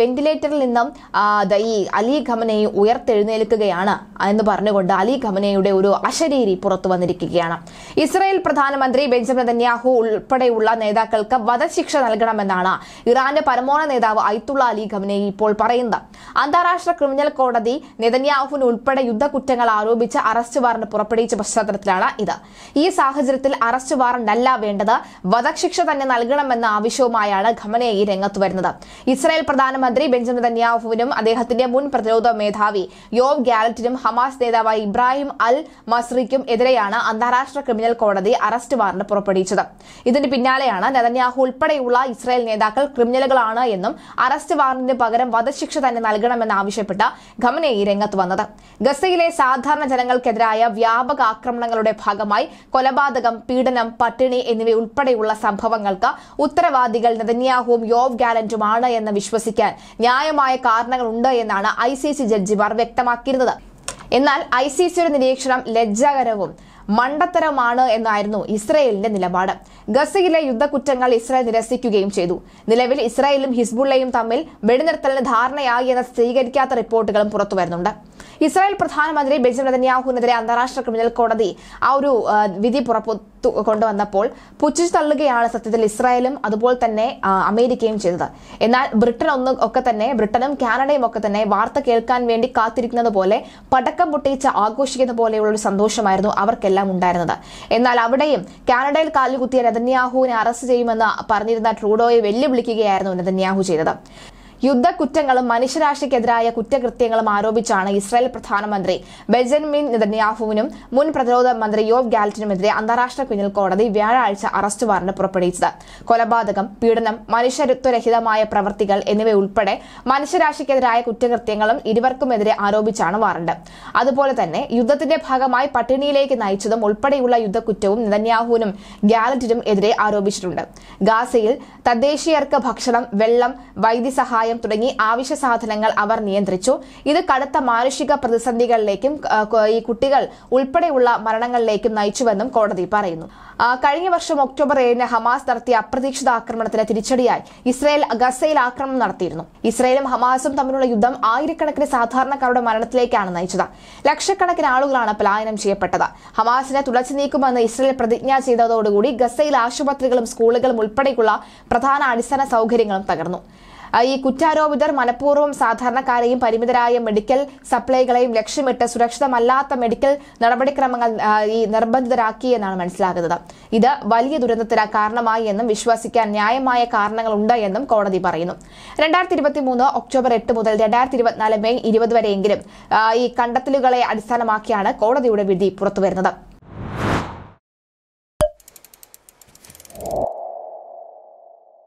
വെന്റിലേറ്ററിൽ നിന്നും ഈ അലി ഖമനയെ ഉയർത്തെഴുന്നേൽക്കുകയാണ് എന്ന് പറഞ്ഞുകൊണ്ട് അലി ഖമനയുടെ ഒരു അശരീരി പുറത്തു വന്നിരിക്കുകയാണ് ഇസ്രായേൽ പ്രധാനമന്ത്രി ബെഞ്ചമിൻ നെതന്യാഹു ഉൾപ്പെടെയുള്ള നേതാക്കൾക്ക് വധശിക്ഷ നൽകണമെന്നാണ് ഇറാന്റെ പരമോന്നത നേതാവ് ഐത്തുള്ള അലി ഖമനെ ഇപ്പോൾ പറയുന്നത് അന്താരാഷ്ട്ര ക്രിമിനൽ കോടതി നെതന്യാഹുവിന് ഉൾപ്പെടെ യുദ്ധകുറ്റങ്ങൾ ആരോപിച്ച് അറസ്റ്റ് വാറണ്ട് പുറപ്പെടുവിച്ച പശ്ചാത്തലത്തിലാണ് ഇത് ഈ സാഹചര്യത്തിൽ അറസ്റ്റ് വാറണ്ട് അല്ല വേണ്ടത് വധശിക്ഷ തന്നെ നൽകണമെന്ന ആവശ്യവുമായാണ് ഈ രംഗത്ത് വരുന്നത് ഇസ്രായേൽ പ്രധാനമന്ത്രി പ്രധാനമന്ത്രി ബെഞ്ചമിൻ നന്യാഹുവിനും അദ്ദേഹത്തിന്റെ മുൻ പ്രതിരോധ മേധാവി യോവ് ഗാലറ്റിനും ഹമാസ് നേതാവായ ഇബ്രാഹിം അൽ മസ്രിക്കും എതിരെയാണ് അന്താരാഷ്ട്ര ക്രിമിനൽ കോടതി അറസ്റ്റ് വാറന്റ് പുറപ്പെടുവിച്ചത് ഇതിന് പിന്നാലെയാണ് നെതന്യാഹു ഉൾപ്പെടെയുള്ള ഇസ്രായേൽ നേതാക്കൾ ക്രിമിനലുകളാണ് എന്നും അറസ്റ്റ് വാറന്റിന് പകരം വധശിക്ഷ തന്നെ നൽകണമെന്നാവശ്യപ്പെട്ട് ഖമനേയി രംഗത്ത് വന്നത് ഗസയിലെ സാധാരണ ജനങ്ങൾക്കെതിരായ വ്യാപക ആക്രമണങ്ങളുടെ ഭാഗമായി കൊലപാതകം പീഡനം പട്ടിണി എന്നിവയുൾപ്പെടെയുള്ള സംഭവങ്ങൾക്ക് ഉത്തരവാദികൾ നെതന്യാഹുവും യോവ് ഗാലന്റുമാണ് എന്ന് വിശ്വസിക്കാൻ നൽകാൻ ന്യായമായ ഉണ്ട് എന്നാണ് ഐ സി സി ജഡ്ജിമാർ വ്യക്തമാക്കിയിരുന്നത് എന്നാൽ ഐ സി സിയുടെ നിരീക്ഷണം ലജ്ജാകരവും മണ്ടത്തരമാണ് എന്നായിരുന്നു ഇസ്രയേലിന്റെ നിലപാട് ഗസയിലെ യുദ്ധക്കുറ്റങ്ങൾ ഇസ്രായേൽ നിരസിക്കുകയും ചെയ്തു നിലവിൽ ഇസ്രായേലും ഹിസ്ബുള്ളയും തമ്മിൽ വെടിനിർത്തലിന് ധാരണയായി എന്ന സ്ഥിരീകരിക്കാത്ത റിപ്പോർട്ടുകളും പുറത്തുവരുന്നുണ്ട് ഇസ്രായേൽ പ്രധാനമന്ത്രി ബെഞ്ചമിൻ നെതന്യാഹുവിനെതിരെ അന്താരാഷ്ട്ര ക്രിമിനൽ കോടതി ആ ഒരു വിധി പുറത്തു കൊണ്ടുവന്നപ്പോൾ പുച്ഛിച്ചു തള്ളുകയാണ് സത്യത്തിൽ ഇസ്രായേലും അതുപോലെ തന്നെ അമേരിക്കയും ചെയ്തത് എന്നാൽ ബ്രിട്ടൻ ഒന്ന് ഒക്കെ തന്നെ ബ്രിട്ടനും കാനഡയും ഒക്കെ തന്നെ വാർത്ത കേൾക്കാൻ വേണ്ടി കാത്തിരിക്കുന്നത് പോലെ പടക്കം പൊട്ടിച്ച് ആഘോഷിക്കുന്ന പോലെയുള്ള ഒരു സന്തോഷമായിരുന്നു അവർക്കെല്ലാം ഉണ്ടായിരുന്നത് എന്നാൽ അവിടെയും കാനഡയിൽ കാലുകുത്തിയ നെതന്യാഹുവിനെ അറസ്റ്റ് ചെയ്യുമെന്ന് പറഞ്ഞിരുന്ന ട്രൂഡോയെ വെല്ലുവിളിക്കുകയായിരുന്നു നെതന്യാഹു ചെയ്തത് യുദ്ധക്കുറ്റങ്ങളും മനുഷ്യരാശിക്കെതിരായ കുറ്റകൃത്യങ്ങളും ആരോപിച്ചാണ് ഇസ്രായേൽ പ്രധാനമന്ത്രി ബെഞ്ചമിൻ നെതന്യാഹുവിനും മുൻ പ്രതിരോധ മന്ത്രി യോവ് ഗാലറ്റിനുമെതിരെ അന്താരാഷ്ട്ര ക്രിമിനൽ കോടതി വ്യാഴാഴ്ച അറസ്റ്റ് വാറന്റ് പുറപ്പെടുവിച്ചത് കൊലപാതകം പീഡനം മനുഷ്യത്വരഹിതമായ പ്രവൃത്തികൾ എന്നിവയുൾപ്പെടെ മനുഷ്യരാശിക്കെതിരായ കുറ്റകൃത്യങ്ങളും ഇരുവർക്കുമെതിരെ ആരോപിച്ചാണ് വാറന്റ് അതുപോലെ തന്നെ യുദ്ധത്തിന്റെ ഭാഗമായി പട്ടിണിയിലേക്ക് നയിച്ചതും ഉൾപ്പെടെയുള്ള യുദ്ധക്കുറ്റവും നെതന്യാഹുവിനും ഗാലറ്റിനും എതിരെ ആരോപിച്ചിട്ടുണ്ട് ഗാസയിൽ തദ്ദേശീയർക്ക് ഭക്ഷണം വെള്ളം വൈദ്യസഹായം സഹായം തുടങ്ങി ആവശ്യ സാധനങ്ങൾ അവർ നിയന്ത്രിച്ചു ഇത് കടുത്ത മാനുഷിക പ്രതിസന്ധികളിലേക്കും ഈ കുട്ടികൾ ഉൾപ്പെടെയുള്ള മരണങ്ങളിലേക്കും നയിച്ചുവെന്നും കോടതി പറയുന്നു കഴിഞ്ഞ വർഷം ഒക്ടോബർ ഏഴിന് ഹമാസ് നടത്തിയ അപ്രതീക്ഷിത ആക്രമണത്തിന് തിരിച്ചടിയായി ഇസ്രായേൽ ഗസയിൽ ആക്രമണം നടത്തിയിരുന്നു ഇസ്രായേലും ഹമാസും തമ്മിലുള്ള യുദ്ധം ആയിരക്കണക്കിന് സാധാരണക്കാരുടെ മരണത്തിലേക്കാണ് നയിച്ചത് ലക്ഷക്കണക്കിന് ആളുകളാണ് പലായനം ചെയ്യപ്പെട്ടത് ഹമാസിനെ തുടച്ചു നീക്കുമെന്ന് ഇസ്രായേൽ പ്രതിജ്ഞ ചെയ്തതോടുകൂടി ഗസയിൽ ആശുപത്രികളും സ്കൂളുകളും ഉൾപ്പെടെയുള്ള പ്രധാന അടിസ്ഥാന സൗകര്യങ്ങളും തകർന്നു ഈ കുറ്റാരോപിതർ മനഃപൂർവ്വം സാധാരണക്കാരെയും പരിമിതരായ മെഡിക്കൽ സപ്ലൈകളെയും ലക്ഷ്യമിട്ട് സുരക്ഷിതമല്ലാത്ത മെഡിക്കൽ നടപടിക്രമങ്ങൾ ഈ നിർബന്ധിതരാക്കി എന്നാണ് മനസ്സിലാകുന്നത് ഇത് വലിയ ദുരന്തത്തിന് കാരണമായി എന്നും വിശ്വസിക്കാൻ ന്യായമായ കാരണങ്ങളുണ്ട് എന്നും കോടതി പറയുന്നു രണ്ടായിരത്തി ഇരുപത്തി മൂന്ന് ഒക്ടോബർ എട്ട് മുതൽ രണ്ടായിരത്തി ഇരുപത്തിനാല് മെയ് ഇരുപത് വരെയെങ്കിലും ഈ കണ്ടെത്തലുകളെ അടിസ്ഥാനമാക്കിയാണ് കോടതിയുടെ വിധി പുറത്തുവരുന്നത്